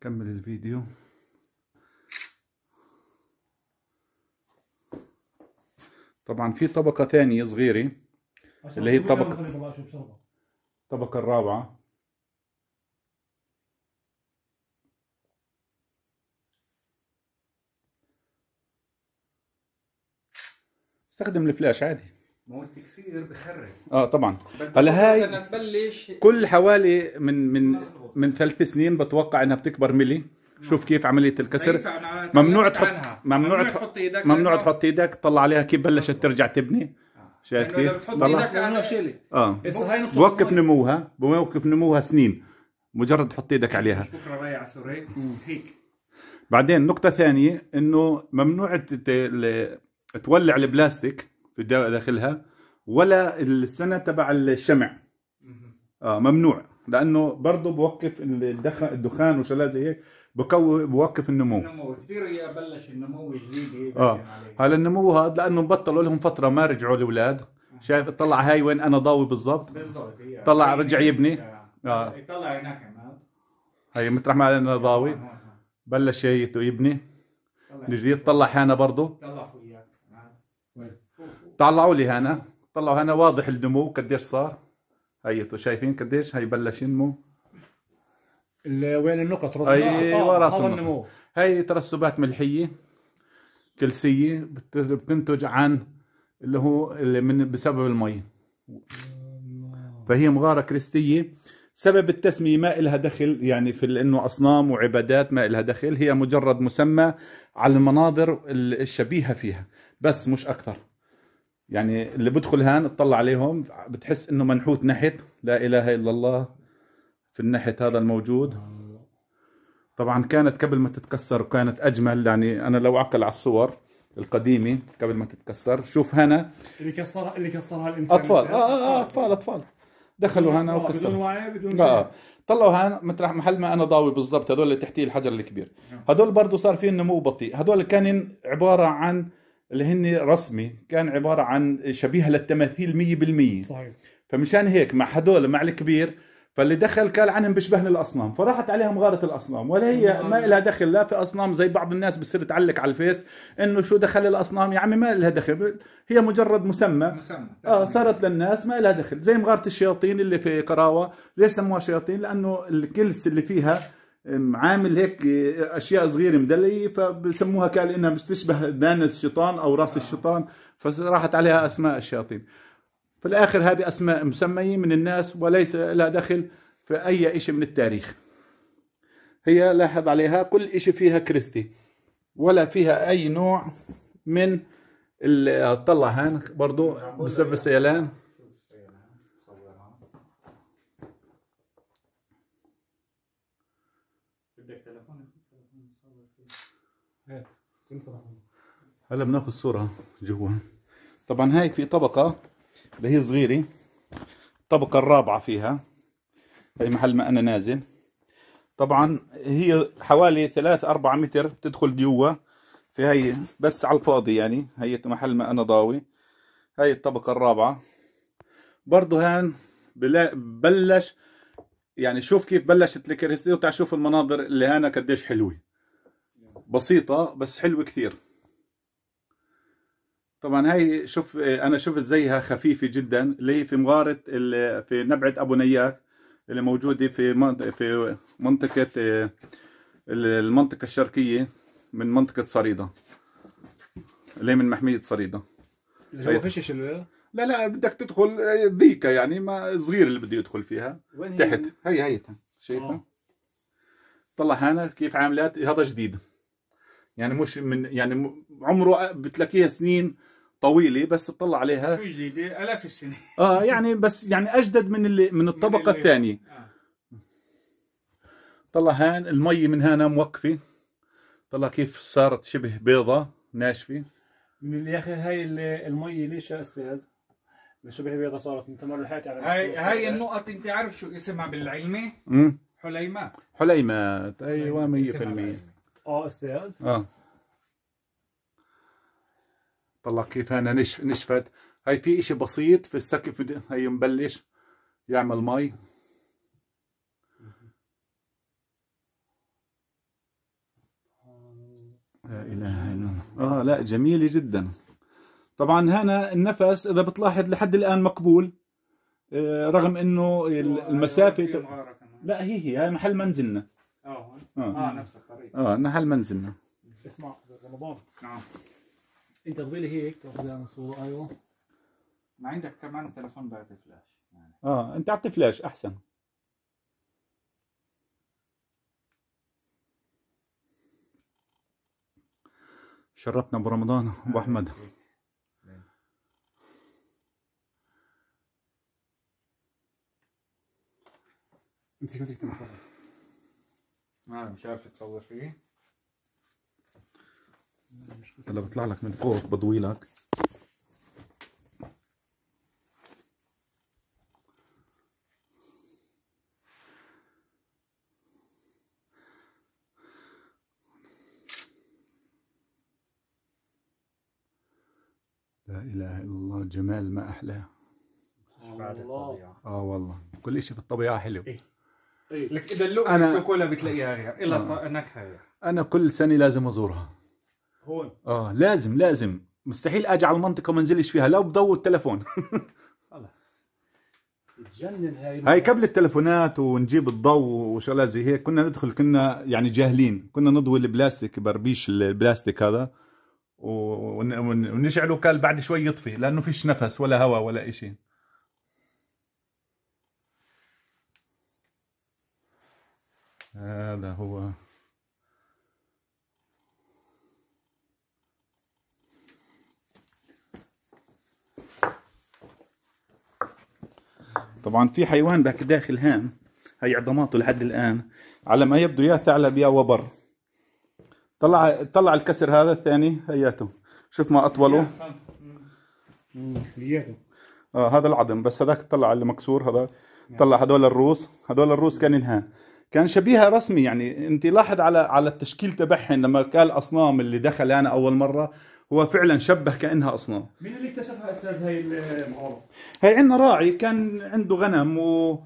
كمل الفيديو طبعا في طبقة ثانية صغيرة اللي هي الطبقة الطبقة الرابعة استخدم الفلاش عادي ما هو التكسير بخرب اه طبعا هلا هاي كل حوالي من من من ثلاث سنين بتوقع انها بتكبر ملي شوف كيف عمليه الكسر طيب، طيب، ممنوع تحط ممنوع تحط ايدك ممنوع تحط ايدك طلع عليها كيف بلشت آه. ترجع تبني آه. شايف كيف؟ ايدك انا اه بوقف نموها بوقف نموها سنين مجرد تحط ايدك عليها بكره رايح على سوري هيك بعدين نقطة ثانية انه ممنوع تولع البلاستيك في الدواء داخلها ولا السنه تبع الشمع اه ممنوع لانه برضه بوقف الدخان وشغلات زي هيك بوقف النمو النمو كثير بلش النمو جديد اه هلا النمو هذا لانه بطلوا لهم فتره ما رجعوا الاولاد شايف طلع هاي وين انا ضاوي بالضبط بالضبط طلع رجع يبني اه طلع هناك عماد هي مطرح ما انا ضاوي بلش يبني الجديد طلع هنا برضه طلعوا لي هنا طلعوا هنا واضح النمو قديش صار هي شايفين قديش هي بلش ينمو وين النقط اي راس النمو هي ترسبات ملحيه كلسيه بتنتج عن اللي هو اللي من بسبب المي فهي مغاره كريستيه سبب التسمية ما إلها دخل يعني في انه أصنام وعبادات ما إلها دخل هي مجرد مسمى على المناظر الشبيهة فيها بس مش أكثر يعني اللي بدخل هان تطلع عليهم بتحس انه منحوت نحت لا اله الا الله في النحت هذا الموجود طبعا كانت قبل ما تتكسر وكانت اجمل يعني انا لو عقل على الصور القديمه قبل ما تتكسر شوف هنا اللي كسرها اللي كسرها الانسان اطفال آه, آه, آه, آه. اطفال اطفال دخلوا هنا آه، وكسروا بدون وعي بدون آه. آه. طلعوا هان مطرح محل ما انا ضاوي بالضبط هذول اللي تحتيه الحجر الكبير هذول برضه صار فيه نمو بطيء هذول كان عباره عن اللي هن رسمي كان عباره عن شبيهه للتماثيل 100% صحيح فمشان هيك مع هدول مع الكبير فاللي دخل قال عنهم بيشبهن الاصنام فراحت عليهم غاره الاصنام ولا هي ما لها دخل لا في اصنام زي بعض الناس بتصير تعلق على الفيس انه شو دخل الاصنام يا عمي ما لها دخل هي مجرد مسمى مسمى اه صارت للناس ما لها دخل زي مغاره الشياطين اللي في قراوه ليش سموها شياطين لانه الكلس اللي فيها عامل هيك اشياء صغيره مدليه فبسموها قال انها بتشبه دان الشيطان او راس آه. الشيطان فراحت عليها اسماء الشياطين في الاخر هذه اسماء مسميه من الناس وليس لها دخل في اي شيء من التاريخ هي لاحظ عليها كل شيء فيها كريستي ولا فيها اي نوع من اللي طلع هان برضو بسبب السيلان إيه. هلا بناخذ صورة جوا طبعا هاي في طبقة اللي هي صغيرة الطبقة الرابعة فيها هي محل ما أنا نازل طبعا هي حوالي ثلاث أربعة متر بتدخل جوا في هي بس على الفاضي يعني هي محل ما أنا ضاوي هاي الطبقة الرابعة برضه هان بلش يعني شوف كيف بلشت الكريستي وتعال شوف المناظر اللي هنا قديش حلوه بسيطه بس حلوه كثير طبعا هاي شوف انا شفت زيها خفيفه جدا اللي هي في مغاره في نبعه ابو نياك اللي موجوده في في منطقه المنطقه الشرقيه من منطقه صريده اللي من محميه صريده اللي ما فيش شلال لا لا بدك تدخل آه، ذيكة يعني ما صغير اللي بده يدخل فيها وين تحت هي هي شايفها آه. طلع هنا كيف عاملات هذا جديد يعني مش من يعني عمره آه، بتلاقيها سنين طويله بس تطلع عليها جديده الاف السنين اه يعني بس يعني اجدد من اللي من الطبقه الثانيه آه. طلع هان المي من هنا موقفه طلع كيف صارت شبه بيضه ناشفه من الاخر هاي المي ليش يا استاذ شبه بيضة صارت من تمر الحياة على يعني هاي هاي النقط انت عارف شو اسمها بالعلمي؟ امم حليمات حليمات ايوه 100% اه استاذ اه طلع كيف هنا نشف نشفت هاي في اشي بسيط في السقف هي مبلش يعمل مي لا اله الا الله اه لا جميله جدا طبعا هنا النفس اذا بتلاحظ لحد الان مقبول آه، رغم انه أيوة، أيوة، المسافه تب... لا هي هي هاي محل منزلنا اه اه نفس الطريق اه محل منزلنا اسمع رمضان نعم انت طويله هيك تاخذها صوره ايوه ما عندك كمان تليفون بعد فلاش اه انت اعطي فلاش احسن شرفنا برمضان ابو احمد امسك امسك التليفون انا مش عارف تصور فيه هلا بطلع لك من فوق بضوي لك لا اله الا الله جمال ما احلاه الله اه والله كل شيء في الطبيعه حلو إيه؟ إيه؟ لك اذا اللؤلؤ أنا... كوكولا بتلاقيها غير الا آه. نكهه انا كل سنه لازم ازورها هون اه لازم لازم مستحيل اجي على المنطقه ما انزلش فيها لو بضوء التلفون خلص تجنن هاي هاي قبل التلفونات ونجيب الضوء وشغلات زي هيك كنا ندخل كنا يعني جاهلين كنا نضوي البلاستيك بربيش البلاستيك هذا ونشعله كان بعد شوي يطفي لانه فيش نفس ولا هواء ولا شيء هذا هو طبعا في حيوان ذاك داخل هان هي عظماته لحد الان على ما يبدو يا ثعلب يا وبر طلع طلع الكسر هذا الثاني هياته شوف ما اطوله آه هذا العظم بس هذاك طلع اللي مكسور هذا طلع هذول الروس هذول الروس كان ينهان كان شبيهه رسمي يعني انت لاحظ على على التشكيل تبعهم لما قال اصنام اللي دخل انا اول مره هو فعلا شبه كانها اصنام مين اللي اكتشفها استاذ هاي المقوله هي عندنا راعي كان عنده غنم و...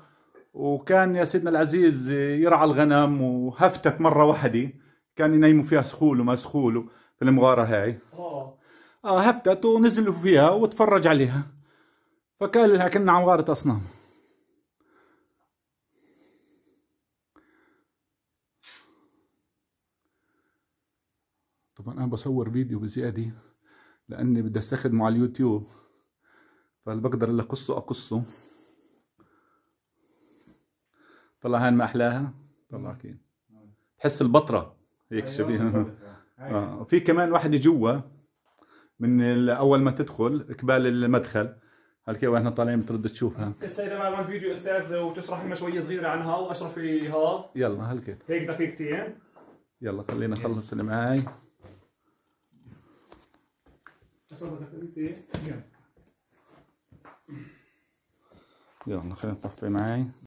وكان يا سيدنا العزيز يرعى الغنم وهفتت مره واحده كان ينيموا فيها سخول وما سخول في المغاره هاي اه اه هفتت ونزلوا فيها وتفرج عليها فقال لها كنا غاره اصنام طبعا انا بصور فيديو بزياده لاني بدي استخدمه على اليوتيوب فاللي بقدر اللي اقصه اقصه طلع هان ما احلاها طلع كين تحس البطره هيك أيوة، شبيه أيوة. اه في كمان واحده جوا من اول ما تدخل قبال المدخل كيف واحنا طالعين بترد تشوفها هسه اذا ما فيديو استاذ وتشرح لنا شويه صغيره عنها واشرف هذا يلا هالكي هيك دقيقتين يلا خلينا نخلص اللي معاي Jo, dan gaan we toch bij mij.